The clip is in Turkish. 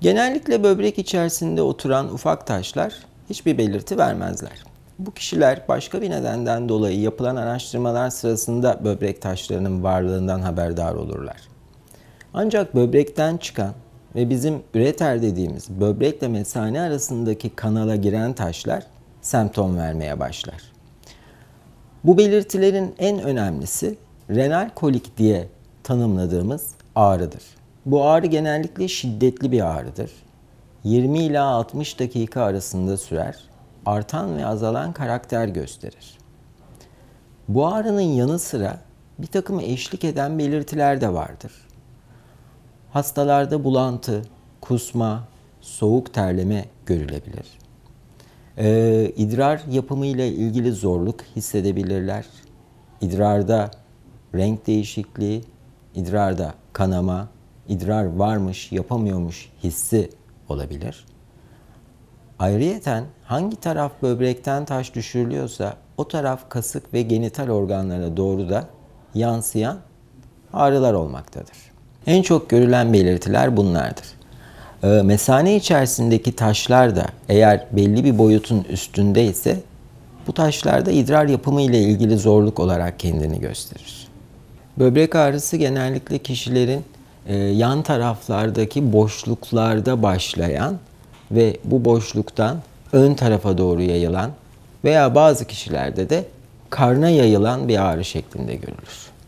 Genellikle böbrek içerisinde oturan ufak taşlar hiçbir belirti vermezler. Bu kişiler başka bir nedenden dolayı yapılan araştırmalar sırasında böbrek taşlarının varlığından haberdar olurlar. Ancak böbrekten çıkan ve bizim üreter dediğimiz böbrekle mesane arasındaki kanala giren taşlar semptom vermeye başlar. Bu belirtilerin en önemlisi renal kolik diye tanımladığımız ağrıdır. Bu ağrı genellikle şiddetli bir ağrıdır. 20 ila 60 dakika arasında sürer, artan ve azalan karakter gösterir. Bu ağrının yanı sıra bir takım eşlik eden belirtiler de vardır. Hastalarda bulantı, kusma, soğuk terleme görülebilir. Ee, idrar yapımıyla ilgili zorluk hissedebilirler. İdrarda renk değişikliği, idrarda kanama, idrar varmış, yapamıyormuş hissi olabilir. Ayrıyeten hangi taraf böbrekten taş düşürülüyorsa o taraf kasık ve genital organlara doğru da yansıyan ağrılar olmaktadır. En çok görülen belirtiler bunlardır. Ee, mesane içerisindeki taşlar da eğer belli bir boyutun üstünde ise bu taşlarda idrar yapımı ile ilgili zorluk olarak kendini gösterir. Böbrek ağrısı genellikle kişilerin e, yan taraflardaki boşluklarda başlayan ve bu boşluktan ön tarafa doğru yayılan veya bazı kişilerde de karna yayılan bir ağrı şeklinde görülür.